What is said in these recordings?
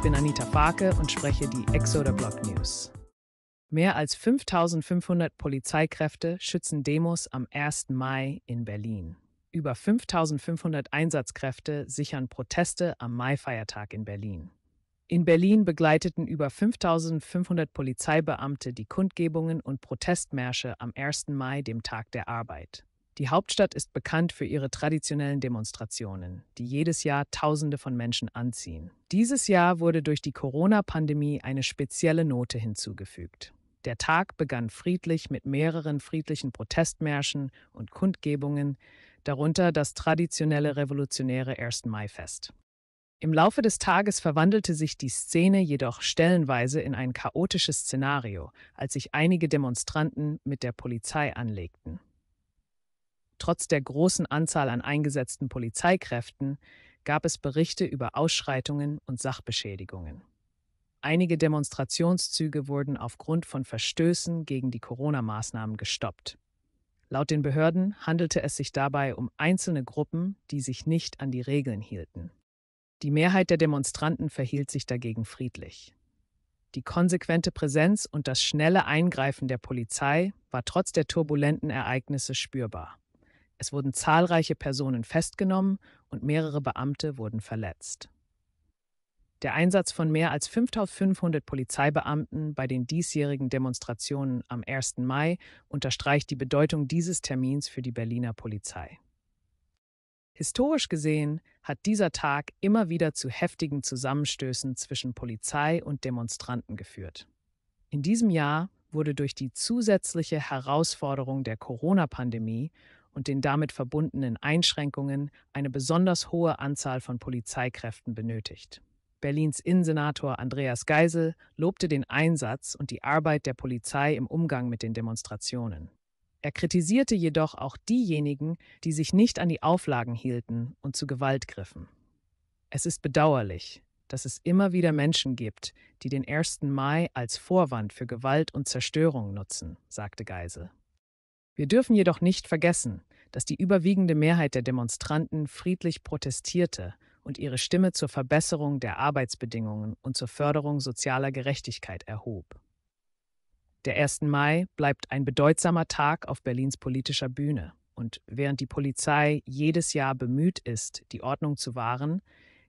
Ich bin Anita Farke und spreche die Exoder Block News. Mehr als 5500 Polizeikräfte schützen Demos am 1. Mai in Berlin. Über 5500 Einsatzkräfte sichern Proteste am Maifeiertag in Berlin. In Berlin begleiteten über 5500 Polizeibeamte die Kundgebungen und Protestmärsche am 1. Mai, dem Tag der Arbeit. Die Hauptstadt ist bekannt für ihre traditionellen Demonstrationen, die jedes Jahr Tausende von Menschen anziehen. Dieses Jahr wurde durch die Corona-Pandemie eine spezielle Note hinzugefügt. Der Tag begann friedlich mit mehreren friedlichen Protestmärschen und Kundgebungen, darunter das traditionelle revolutionäre 1. Mai-Fest. Im Laufe des Tages verwandelte sich die Szene jedoch stellenweise in ein chaotisches Szenario, als sich einige Demonstranten mit der Polizei anlegten. Trotz der großen Anzahl an eingesetzten Polizeikräften gab es Berichte über Ausschreitungen und Sachbeschädigungen. Einige Demonstrationszüge wurden aufgrund von Verstößen gegen die Corona-Maßnahmen gestoppt. Laut den Behörden handelte es sich dabei um einzelne Gruppen, die sich nicht an die Regeln hielten. Die Mehrheit der Demonstranten verhielt sich dagegen friedlich. Die konsequente Präsenz und das schnelle Eingreifen der Polizei war trotz der turbulenten Ereignisse spürbar. Es wurden zahlreiche Personen festgenommen und mehrere Beamte wurden verletzt. Der Einsatz von mehr als 5500 Polizeibeamten bei den diesjährigen Demonstrationen am 1. Mai unterstreicht die Bedeutung dieses Termins für die Berliner Polizei. Historisch gesehen hat dieser Tag immer wieder zu heftigen Zusammenstößen zwischen Polizei und Demonstranten geführt. In diesem Jahr wurde durch die zusätzliche Herausforderung der Corona-Pandemie und den damit verbundenen Einschränkungen eine besonders hohe Anzahl von Polizeikräften benötigt. Berlins Innensenator Andreas Geisel lobte den Einsatz und die Arbeit der Polizei im Umgang mit den Demonstrationen. Er kritisierte jedoch auch diejenigen, die sich nicht an die Auflagen hielten und zu Gewalt griffen. Es ist bedauerlich, dass es immer wieder Menschen gibt, die den 1. Mai als Vorwand für Gewalt und Zerstörung nutzen, sagte Geisel. Wir dürfen jedoch nicht vergessen, dass die überwiegende Mehrheit der Demonstranten friedlich protestierte und ihre Stimme zur Verbesserung der Arbeitsbedingungen und zur Förderung sozialer Gerechtigkeit erhob. Der 1. Mai bleibt ein bedeutsamer Tag auf Berlins politischer Bühne. Und während die Polizei jedes Jahr bemüht ist, die Ordnung zu wahren,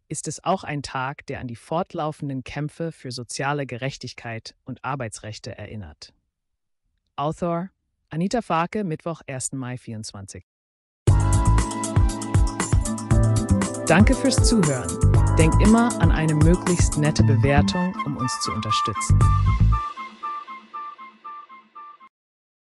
ist es auch ein Tag, der an die fortlaufenden Kämpfe für soziale Gerechtigkeit und Arbeitsrechte erinnert. Author Anita Farke, Mittwoch, 1. Mai 24. Danke fürs Zuhören. Denk immer an eine möglichst nette Bewertung, um uns zu unterstützen.